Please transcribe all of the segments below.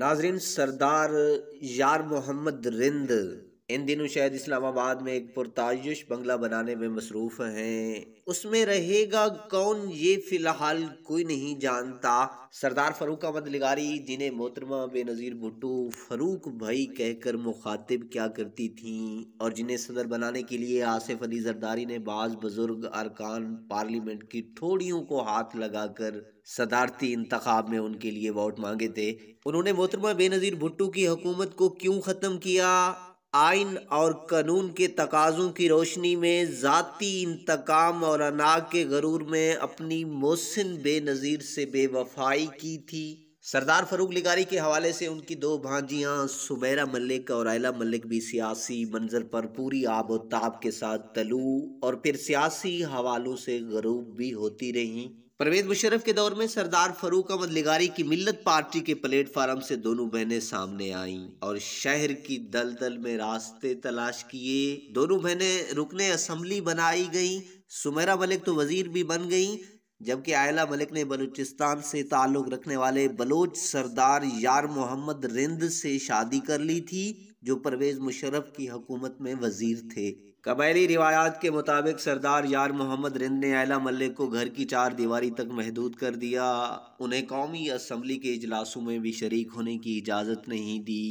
नाजरीन सरदार यार मोहम्मद रिंद इन दिनों शायद इस्लामाबाद में एक पुरतायुश बंगला बनाने में मसरूफ़ हैं उसमें रहेगा कौन ये फिलहाल कोई नहीं जानता सरदार फरूक अहमद लिगारी जिन्हें मोहतरमा बेनज़ीर भुट्टो फरूक भाई कहकर मुखातिब क्या करती थी और जिन्हें सदर बनाने के लिए आसिफ अली जरदारी ने बाज़ बुज़ुर्ग अरकान पार्लियामेंट की ठोड़ियों को हाथ लगाकर सदारती इंतखब में उनके लिए वोट मांगे थे उन्होंने मोहतरमा बेनज़ीर भुट्टो की हुकूमत को क्यों ख़त्म किया आइन और कानून के तकाजों की रोशनी में ज़ाती इंतकाम और अनाग के गरूर में अपनी मोहसिन बेनज़ीर से बेवफाई की थी सरदार फरूक लिगारी के हवाले से उनकी दो भांजियाँ सुबैरा मलिक और आयला मलिक भी सियासी मंजर पर पूरी आब ताब के साथ तलू और फिर सियासी हवालों से गरूब भी होती रहीं परवेज मुशरफ के दौर में सरदार फरूक अहमद लिगारी की मिल्लत पार्टी के प्लेटफार्म से दोनों बहनें सामने आईं और शहर की दलदल में रास्ते तलाश किए दोनों बहनें रुकने असम्बली बनाई गईं सुमेरा मलिक तो वजीर भी बन गईं जबकि आयला मलिक ने बलूचिस्तान से ताल्लुक़ रखने वाले बलोच सरदार यार मोहम्मद रिंद से शादी कर ली थी जो परवेज़ मुशरफ की हुकूमत में वजीर थे कबायली रिवायात के मुताबिक सरदार यार मोहम्मद रिंद ने आला मल्लिक को घर की चार दीवारी तक महदूद कर दिया उन्हें कौमी असम्बली के इजलासों में भी शरीक होने की इजाज़त नहीं दी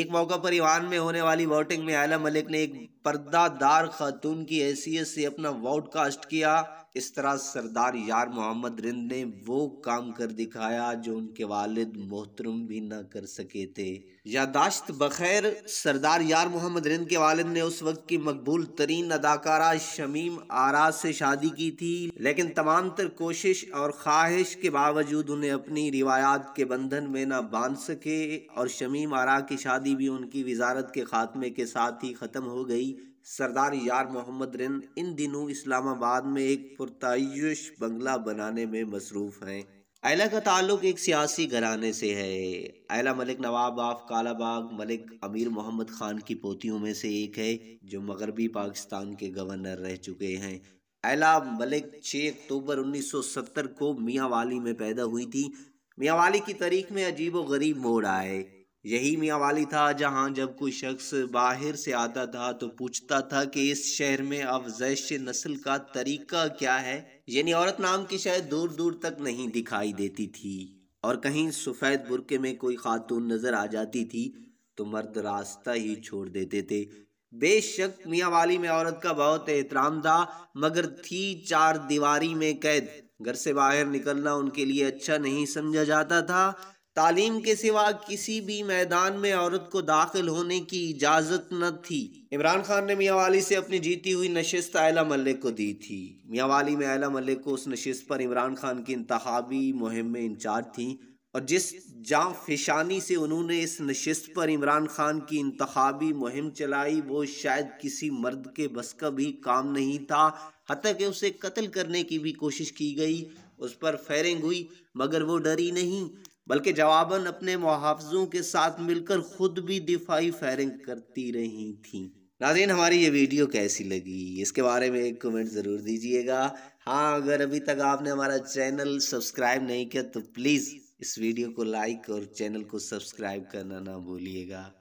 एक मौका पर ईवान में होने वाली वोटिंग में आला मलिक ने एक पर्दादार खातून की हैसियत से अपना वोट कास्ट किया इस तरह सरदार यार मोहम्मद रिंद ने वो काम कर दिखाया जो उनके वालिद मोहतरम भी ना कर सके थे यादाश्त बखैर सरदार यार मोहम्मद रिंद के वालिद ने उस वक्त की मकबूल तरीन अदाकारा शमीम आरा से शादी की थी लेकिन तमाम तर कोशिश और ख्वाहिश के बावजूद उन्हें अपनी रिवायात के बंधन में ना बांध सके और शमीम आरा की शादी भी उनकी वजारत के खात्मे के साथ ही ख़त्म हो गई सरदार यार मोहम्मद रिन इन दिनों इस्लामाबाद में एक पुरतश बंगला बनाने में मसरूफ़ हैं आयला का ताल्लुक एक सियासी घराने से है आयला मलिक नवाब आफ कालाबाग मलिक अमीर मोहम्मद खान की पोतियों में से एक है जो मगरबी पाकिस्तान के गवर्नर रह चुके हैं आयला मलिक 6 अक्टूबर 1970 को मियाँ वाली में पैदा हुई थी मियाँ वाली की तारीख में अजीब व गरीब मोड़ आए यही मियाँ वाली था जहाँ जब कोई शख्स बाहर से आता था तो पूछता था कि इस शहर में अफजैश नस्ल का तरीका क्या है यानी औरत नाम की शायद दूर दूर तक नहीं दिखाई देती थी और कहीं सफ़ेद बुरके में कोई खातून नज़र आ जाती थी तो मर्द रास्ता ही छोड़ देते थे बेशक मियाँ वाली में औरत का बहुत एहतराम था मगर थी चार दीवारी में कैद घर से बाहर निकलना उनके लिए अच्छा नहीं समझा जाता था तालीम के सिवा किसी भी मैदान में औरत को दाखिल होने की इजाज़त न थी इमरान खान ने मियाँ वाली से अपनी जीती हुई नशस्त आयला मलिक को दी थी मियाँ वाली में आयला मलिक को उस नशस्त पर इमरान खान की इंतवी मुहिम में इंचार्ज थी और जिस जाँ फिशानी से उन्होंने इस नशस्त पर इमरान खान की इंतवी मुहिम चलाई वो शायद किसी मर्द के बस का भी काम नहीं था हती कि उसे कत्ल करने की भी कोशिश की गई उस पर फायरिंग हुई मगर वो डरी नहीं बल्कि जवाबन अपने मुहाफजों के साथ मिलकर ख़ुद भी दिफाई फायरिंग करती रही थी नाजीन हमारी ये वीडियो कैसी लगी इसके बारे में एक कमेंट ज़रूर दीजिएगा हाँ अगर अभी तक आपने हमारा चैनल सब्सक्राइब नहीं किया तो प्लीज़ इस वीडियो को लाइक और चैनल को सब्सक्राइब करना ना भूलिएगा